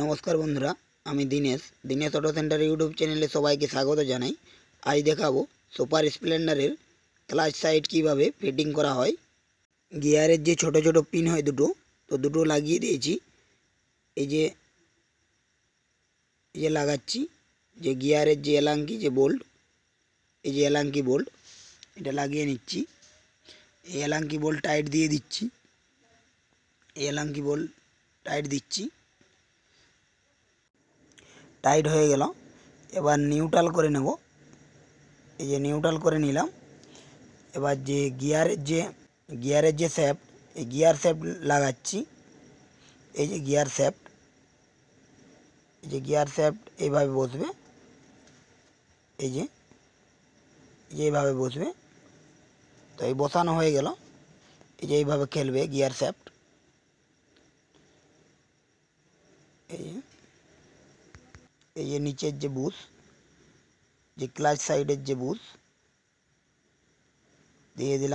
নমস্কার বন্ধুরা আমি Dinesh Dinesh auto centre YouTube চ্যানেলে সবাইকে স্বাগত জানাই আজ দেখাবো সুপার স্প্লেন্ডারের ক্লাচ সাইড কিভাবে ফিটিং করা হয় গিয়ারের যে ছোট ছোট পিন হয় দুটো তো দুটো লাগিয়ে দিয়েছি এই যে এই যে লাগাচ্ছি যে গিয়ারের যে এলাঙ্কি যে বোল্ট এই যে এলাঙ্কি বোল্ট এটা লাগিয়ে নিচ্ছি এই এলাঙ্কি বোল্ট টাইট দিয়ে দিচ্ছি এই এলাঙ্কি বোল্ট টাইট দিচ্ছি আইড হয়ে গেল এবারে নিউট্রাল করে নেব এই যে নিউট্রাল করে নিলাম এবারে যে গিয়ার যে গিয়ার এর যে শেফট এই গিয়ার শেফট লাগাচ্ছি এই যে গিয়ার শেফট এই যে গিয়ার শেফট এইভাবে বসবে এই যে এই ভাবে বসবে তো এই বসানো হয়ে গেল এই যে এইভাবে খেলবে গিয়ার শেফট ये नीचे जो बूथ जो क्लाच साइड जो बूथ दिए दिल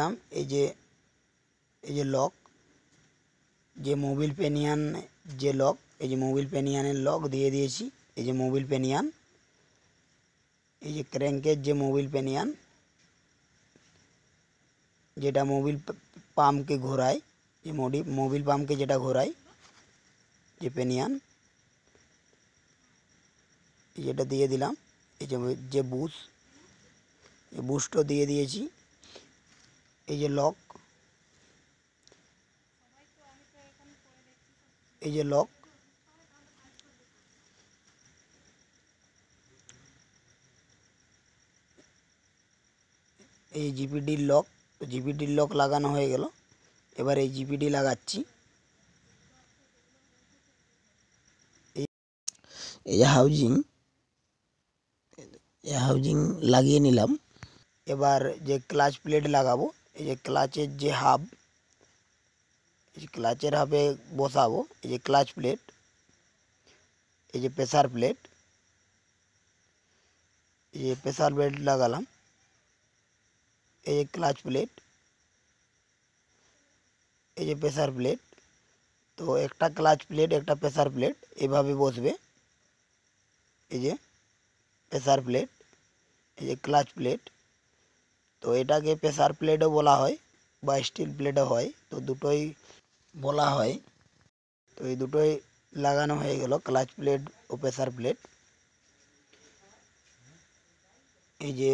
लक जे मोबिल पेनियन जे लक मोबिल पेनियन लक दिए दिए मोबिल पेनियन ये क्रैंकर जो मोबिल पेनियन जेटा मोबिल पाम के घोर मोबिल पाम के जेटा घोर जे पेनियन এটা দিয়ে দিলাম এই যে যে বুশ এই বুশটাও দিয়ে দিয়েছি এই যে লক এই যে লক এই জিপিডির লক জিপিডির লক লাগানো হয়ে গেল এবার এই জিপিডি লাগাচ্ছি এই হাউজিং হাউজিং লাগিয়ে নিলাম এবার যে ক্লাচ প্লেট লাগাবো এই যে ক্লাচের যে হাব এই ক্লাচের হাবে বসাবো এই যে ক্লাচ প্লেট এই যে প্রেসার প্লেট এই যে প্রেসার প্লেট লাগালাম এই যে ক্লাচ প্লেট এই যে প্রেসার প্লেট তো একটা ক্লাচ প্লেট একটা প্রেসার প্লেট এভাবে বসবে এই যে প্রেসার প্লেট এই যে ক্লাচ প্লেট তো এটা কে প্রেসার প্লেটও বলা হয় বা স্টিল প্লেটও হয় তো দুটোই বলা হয় তো এই দুটোই লাগানো হয়ে গেল ক্লাচ প্লেট ও প্রেসার প্লেট এই যে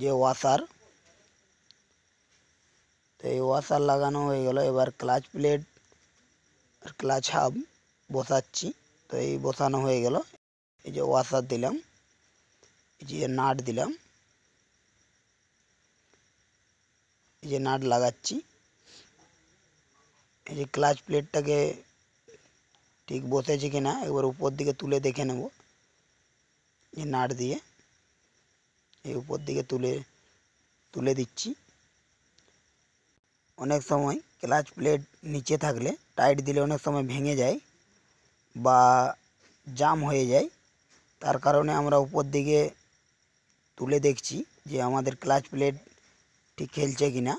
যে ওয়াশার তাই ওয়াশার লাগানো হয়ে গেল এবার ক্লাচ প্লেট আর ক্লাচ হাব বসাচ্ছি তো এই বসানো হয়ে গেল जो वासा दिल ये नाट दिल ये नाट लगा क्लाच प्लेटा के ठीक बसे कि ना एक बार ऊपर दिखे तुले देखे नेब ये नाट दिए ऊपर दिखे तुले तुले दीची अनेक समय क्लाच प्लेट नीचे थकले टाइट दी अनेक समय भेगे जाए जाम हो जाए তার কারণে আমরা উপর দিকে তুলে দেখছি যে আমাদের ক্লাচ প্লেট ঠিক চলছে কিনা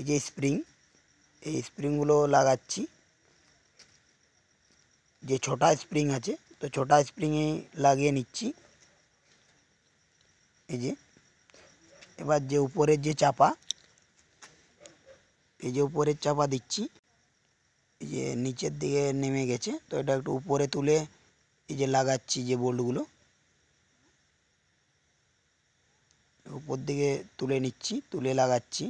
এই যে স্প্রিং এই স্প্রিং গুলো লাগাচ্ছি যে ছোট স্প্রিং আছে তো ছোট স্প্রিংই লাগে নিচে এই যে এবারে যে উপরে যে চাপা এই যে উপরে চাপা দিচ্ছি ये नीचे दिए নেমে গেছে তো এটা একটু উপরে তুলে এই যে লাগাচ্ছি যে বোল্টগুলো উপর দিকে তুলে নিচ্ছি তুলে লাগাচ্ছি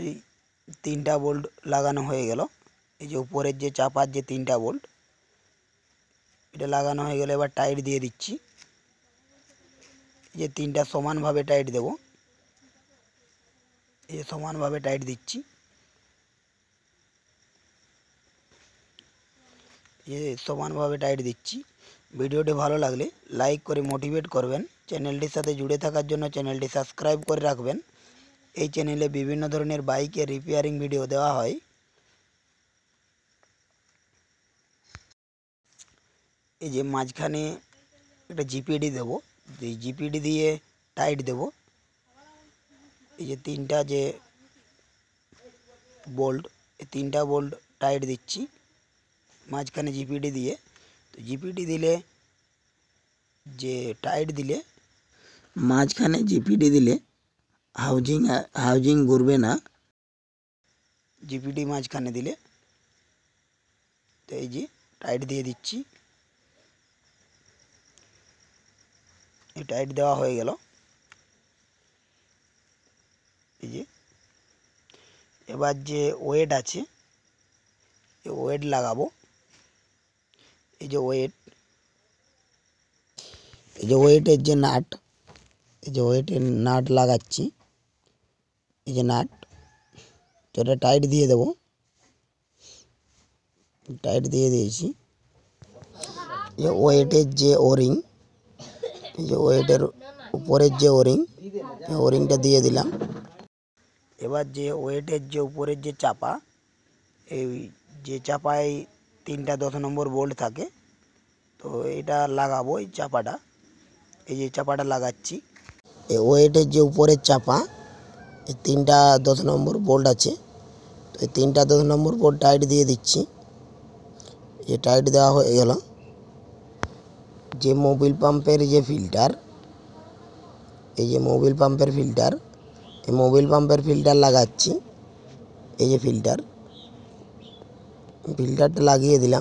এই তিনটা বোল্ট লাগানো হয়ে গেল এই যে উপরের যে চাপার যে তিনটা বোল্ট এটা লাগানো হয়ে গেলে এবার টাইট দিয়ে দিচ্ছি যে তিনটা সমানভাবে টাইট দেবো এসমান ভাবে টাইট দিচ্ছি এইতোমান ভাবে টাইট দিচ্ছি ভিডিওটি ভালো লাগলে লাইক করে মোটিভেট করবেন চ্যানেলটির সাথে जुड़े থাকার জন্য চ্যানেলটি সাবস্ক্রাইব করে রাখবেন এই চ্যানেলে বিভিন্ন ধরনের বাইকের রিপেয়ারিং ভিডিও দেওয়া হয় এই যে মাঝখানে একটা জিপিডি দেব এই জিপিডি দিয়ে টাইট দেবো ये तीनटा जे बोल्ट तीनटा बोल्ट टाइट दीची मजखने जिपिडी दिए तो जिपिडी दिले जे टाइट दिले मजखने जिपिडी दिले हाउजिंग हाउजिंग घूरबे ना जिपिडी मजखने दिले तो ये टाइट दिए दीची टाइट देवा गलो ये अब जे ओएट আছে এই ওয়েট লাগাবো এই যে ওয়েট এই যে ওয়েটের যে নাট এই যে ওয়েটের নাট লাগাচ্ছি এই যে নাট একটু টাইট দিয়ে দেব টাইট দিয়ে দিয়েছি এই ওয়েটের যে ওরিং এই ওয়েটের পরের যে ওরিং এই ওরিংটা দিয়ে দিলাম এবার যে ওয়েটের যে উপরের যে চাপা এই যে চাপায় তিনটা দশ নম্বর বোল্ট থাকে তো এটা লাগাবো এই চাপাটা এই যে চাপাটা লাগাচ্ছি এই ওয়েটের যে উপরের চাপা এই তিনটা দশ নম্বর বোল্ট আছে তো এই তিনটা দশ নম্বর বোল্ট টাইট দিয়ে দিচ্ছি যে টাইট দেওয়া হয়ে গেল যে মোবিল পাম্পের যে ফিল্টার এই যে মোবিল পাম্পের ফিল্টার मोबाइल पाम्पर फिल्टार लगा फिल्टार फिल्टार लागिए दिल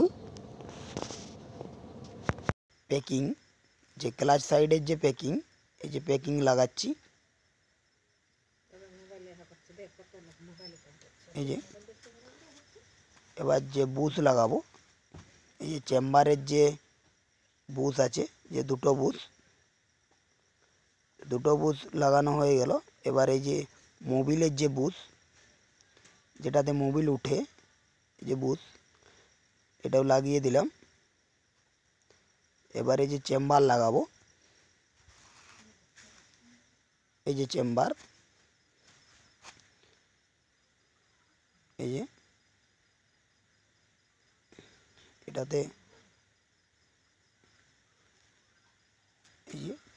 पैकिंग क्लाच सैडर पैकिंग पैकिंग लगा एबारे बूथ लगाब यह चेम्बारे जे बूथ आटो बूथ दुटो बूथ लगाना हो गया एबारे मोबिलर जो बुथ जेटाते मोबिल उठे जो बुथ एट लागिए दिल एबारे चेम्बार लगाव ये चेम्बार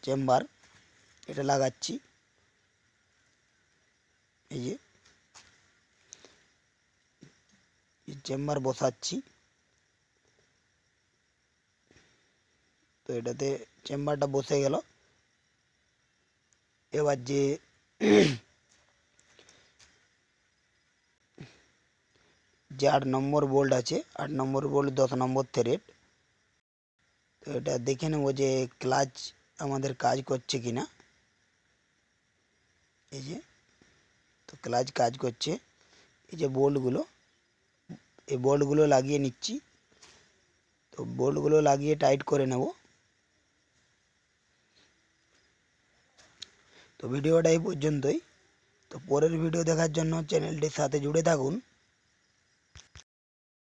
चेम्बार ये लगा এই জেম্বার বোসাচ্ছি তো এটাতে জেম্বারটা বসে গেল এবারে জার নম্বর বোলটা છે 8 નંબર বোল 10 નંબર থред তো এটা দেখে নাও যে ক্লাচ আমাদের কাজ করছে কিনা এই তো ক্লাচ কাজ করছে এই যে বোল্টগুলো এই বোল্টগুলো লাগিয়ে নিচ্ছি তো বোল্টগুলো লাগিয়ে টাইট করে নেব তো ভিডিওটা এই পর্যন্তই তো পরের ভিডিও দেখার জন্য চ্যানেলটির সাথে জুড়ে থাকুন